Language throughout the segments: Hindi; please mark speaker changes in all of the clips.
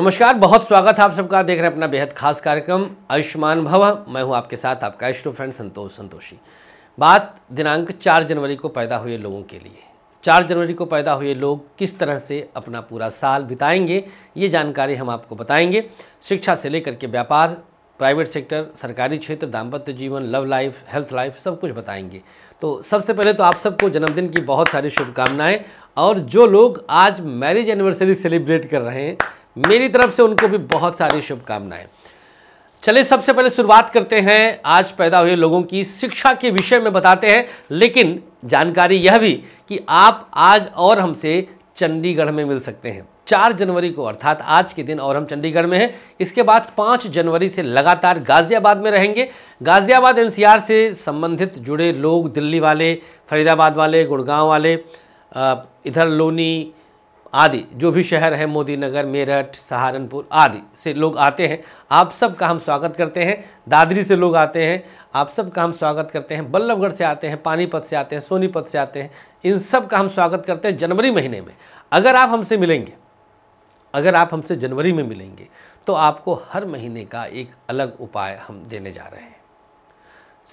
Speaker 1: नमस्कार बहुत स्वागत है आप सबका देख रहे हैं अपना बेहद खास कार्यक्रम आयुष्मान भव मैं हूं आपके साथ आपका इष्ट फ्रेंड संतोष संतोषी बात दिनांक चार जनवरी को पैदा हुए लोगों के लिए चार जनवरी को पैदा हुए लोग किस तरह से अपना पूरा साल बिताएंगे ये जानकारी हम आपको बताएंगे शिक्षा से लेकर के व्यापार प्राइवेट सेक्टर सरकारी क्षेत्र दाम्पत्य जीवन लव लाइफ हेल्थ लाइफ सब कुछ बताएंगे तो सबसे पहले तो आप सबको जन्मदिन की बहुत सारी शुभकामनाएं और जो लोग आज मैरिज एनिवर्सरी सेलिब्रेट कर रहे हैं मेरी तरफ से उनको भी बहुत सारी शुभकामनाएं चलिए सबसे पहले शुरुआत करते हैं आज पैदा हुए लोगों की शिक्षा के विषय में बताते हैं लेकिन जानकारी यह भी कि आप आज और हमसे चंडीगढ़ में मिल सकते हैं चार जनवरी को अर्थात आज के दिन और हम चंडीगढ़ में हैं इसके बाद पाँच जनवरी से लगातार गाज़ियाबाद में रहेंगे गाज़ियाबाद एनसीआर से संबंधित जुड़े लोग दिल्ली वाले फरीदाबाद वाले गुड़गांव वाले इधर लोनी आदि जो भी शहर हैं मोदी नगर मेरठ सहारनपुर आदि से लोग आते हैं आप सब का हम स्वागत करते हैं दादरी से लोग आते हैं आप सब का हम स्वागत करते हैं बल्लभगढ़ से आते हैं पानीपत से आते हैं सोनीपत से आते हैं इन सब का हम स्वागत करते हैं जनवरी महीने में अगर आप हमसे मिलेंगे अगर आप हमसे जनवरी में मिलेंगे तो आपको हर महीने का एक अलग उपाय हम देने जा रहे हैं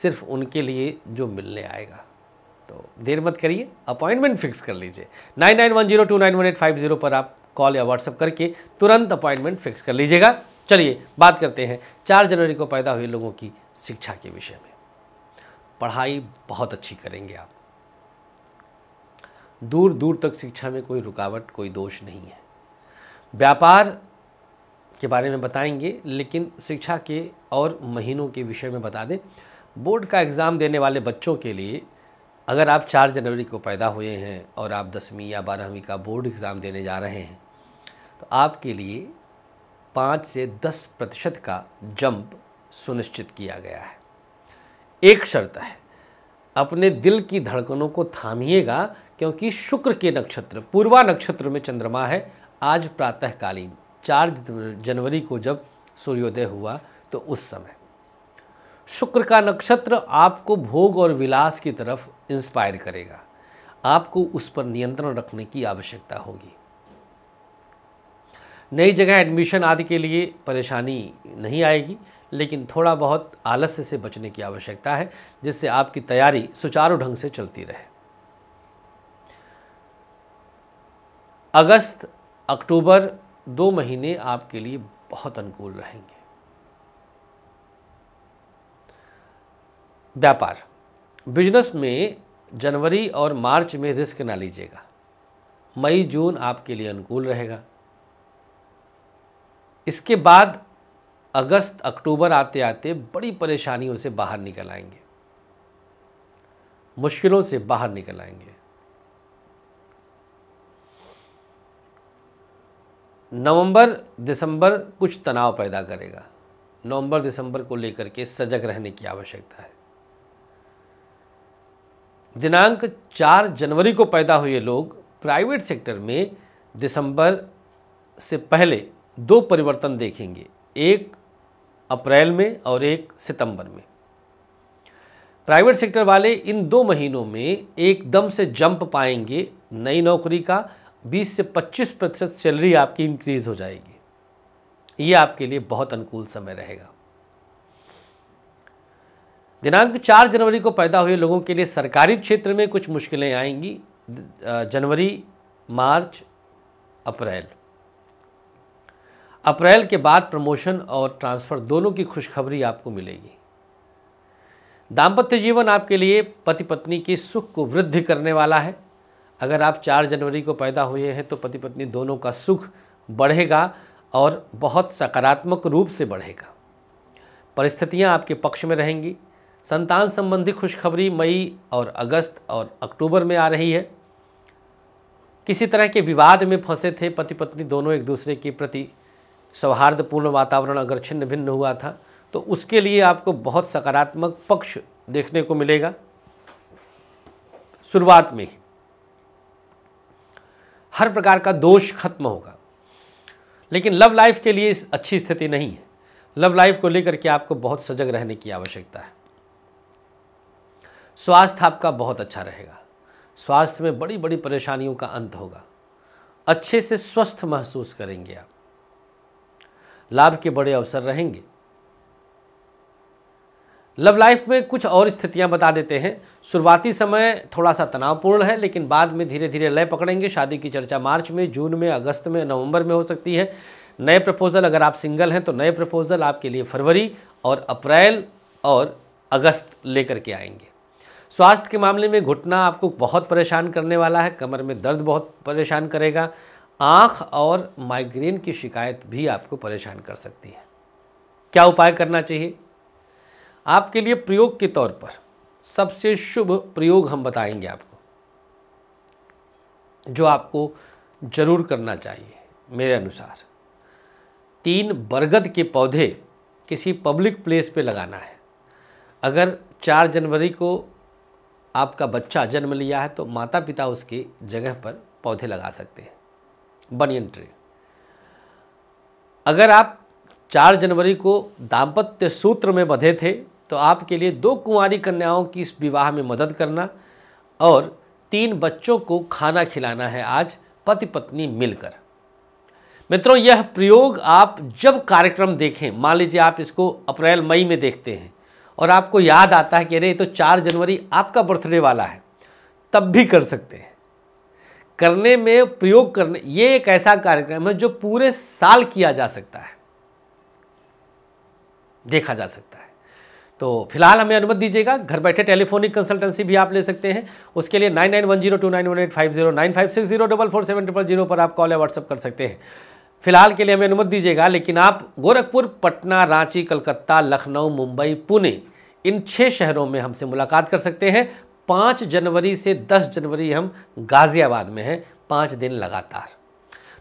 Speaker 1: सिर्फ उनके लिए जो मिलने आएगा तो देर मत करिए अपॉइंटमेंट फिक्स कर लीजिए nine nine one zero two nine one eight five zero पर आप कॉल या व्हाट्सअप करके तुरंत अपॉइंटमेंट फिक्स कर लीजिएगा चलिए बात करते हैं चार जनवरी को पैदा हुए लोगों की शिक्षा के विषय में पढ़ाई बहुत अच्छी करेंगे आप दूर दूर तक शिक्षा में कोई रुकावट कोई दोष नहीं है व्यापार के बारे में बताएंगे लेकिन शिक्षा के और महीनों के विषय में बता दें बोर्ड का एग्ज़ाम देने वाले बच्चों के लिए अगर आप चार जनवरी को पैदा हुए हैं और आप दसवीं या बारहवीं का बोर्ड एग्ज़ाम देने जा रहे हैं तो आपके लिए पाँच से दस प्रतिशत का जंप सुनिश्चित किया गया है एक शर्त है अपने दिल की धड़कनों को थामिएगा क्योंकि शुक्र के नक्षत्र पूर्वा नक्षत्र में चंद्रमा है आज प्रातःकालीन चार जनवरी को जब सूर्योदय हुआ तो उस समय शुक्र का नक्षत्र आपको भोग और विलास की तरफ इंस्पायर करेगा आपको उस पर नियंत्रण रखने की आवश्यकता होगी नई जगह एडमिशन आदि के लिए परेशानी नहीं आएगी लेकिन थोड़ा बहुत आलस्य से बचने की आवश्यकता है जिससे आपकी तैयारी सुचारू ढंग से चलती रहे अगस्त अक्टूबर दो महीने आपके लिए बहुत अनुकूल रहेंगे व्यापार बिजनेस में जनवरी और मार्च में रिस्क ना लीजिएगा मई जून आपके लिए अनुकूल रहेगा इसके बाद अगस्त अक्टूबर आते आते बड़ी परेशानियों से बाहर निकल आएंगे मुश्किलों से बाहर निकल आएंगे नवंबर दिसंबर कुछ तनाव पैदा करेगा नवंबर दिसंबर को लेकर के सजग रहने की आवश्यकता है दिनांक 4 जनवरी को पैदा हुए लोग प्राइवेट सेक्टर में दिसंबर से पहले दो परिवर्तन देखेंगे एक अप्रैल में और एक सितंबर में प्राइवेट सेक्टर वाले इन दो महीनों में एकदम से जंप पाएंगे नई नौकरी का 20 से 25 प्रतिशत सैलरी आपकी इंक्रीज़ हो जाएगी ये आपके लिए बहुत अनुकूल समय रहेगा दिनांक चार जनवरी को पैदा हुए लोगों के लिए सरकारी क्षेत्र में कुछ मुश्किलें आएंगी जनवरी मार्च अप्रैल अप्रैल के बाद प्रमोशन और ट्रांसफ़र दोनों की खुशखबरी आपको मिलेगी दाम्पत्य जीवन आपके लिए पति पत्नी के सुख को वृद्धि करने वाला है अगर आप चार जनवरी को पैदा हुए हैं तो पति पत्नी दोनों का सुख बढ़ेगा और बहुत सकारात्मक रूप से बढ़ेगा परिस्थितियां आपके पक्ष में रहेंगी संतान संबंधी खुशखबरी मई और अगस्त और अक्टूबर में आ रही है किसी तरह के विवाद में फंसे थे पति पत्नी दोनों एक दूसरे के प्रति सौहार्दपूर्ण वातावरण अगर छिन्न भिन्न हुआ था तो उसके लिए आपको बहुत सकारात्मक पक्ष देखने को मिलेगा शुरुआत में ही हर प्रकार का दोष खत्म होगा लेकिन लव लाइफ के लिए अच्छी स्थिति नहीं है लव लाइफ को लेकर के आपको बहुत सजग रहने की आवश्यकता है स्वास्थ्य आपका बहुत अच्छा रहेगा स्वास्थ्य में बड़ी बड़ी परेशानियों का अंत होगा अच्छे से स्वस्थ महसूस करेंगे आप लाभ के बड़े अवसर रहेंगे लव लाइफ में कुछ और स्थितियां बता देते हैं शुरुआती समय थोड़ा सा तनावपूर्ण है लेकिन बाद में धीरे धीरे लय पकड़ेंगे शादी की चर्चा मार्च में जून में अगस्त में नवंबर में हो सकती है नए प्रपोज़ल अगर आप सिंगल हैं तो नए प्रपोज़ल आपके लिए फरवरी और अप्रैल और अगस्त लेकर के आएंगे स्वास्थ्य के मामले में घुटना आपको बहुत परेशान करने वाला है कमर में दर्द बहुत परेशान करेगा आँख और माइग्रेन की शिकायत भी आपको परेशान कर सकती है क्या उपाय करना चाहिए आपके लिए प्रयोग के तौर पर सबसे शुभ प्रयोग हम बताएंगे आपको जो आपको जरूर करना चाहिए मेरे अनुसार तीन बरगद के पौधे किसी पब्लिक प्लेस पे लगाना है अगर चार जनवरी को आपका बच्चा जन्म लिया है तो माता पिता उसकी जगह पर पौधे लगा सकते हैं बनियन ट्री अगर आप चार जनवरी को दाम्पत्य सूत्र में बधे थे तो आपके लिए दो कुंवारी कन्याओं की इस विवाह में मदद करना और तीन बच्चों को खाना खिलाना है आज पति पत्नी मिलकर मित्रों यह प्रयोग आप जब कार्यक्रम देखें मान लीजिए आप इसको अप्रैल मई में देखते हैं और आपको याद आता है कि अरे तो चार जनवरी आपका बर्थडे वाला है तब भी कर सकते हैं करने में प्रयोग करने ये एक ऐसा कार्यक्रम है जो पूरे साल किया जा सकता है देखा जा सकता है तो फिलहाल हमें अनुमति दीजिएगा घर बैठे टेलीफोनिक कंसल्टेंसी भी आप ले सकते हैं उसके लिए nine nine one zero two nine one eight five zero nine five six zero double four seven triple zero पर आप कॉल या व्हाट्सअप कर सकते हैं फिलहाल के लिए हमें अनुमति दीजिएगा लेकिन आप गोरखपुर पटना रांची कलकत्ता लखनऊ मुंबई पुणे इन छः शहरों में हमसे मुलाकात कर सकते हैं पाँच जनवरी से दस जनवरी हम गाज़ियाबाद में हैं पाँच दिन लगातार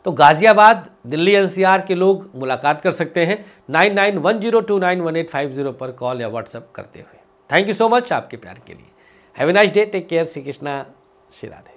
Speaker 1: तो गाज़ियाबाद दिल्ली एनसीआर के लोग मुलाकात कर सकते हैं nine nine one zero two nine one eight five zero पर कॉल या व्हाट्सअप करते हुए थैंक यू सो मच आपके प्यार के लिए have a nice day take care Shri Krishna Shri Radhe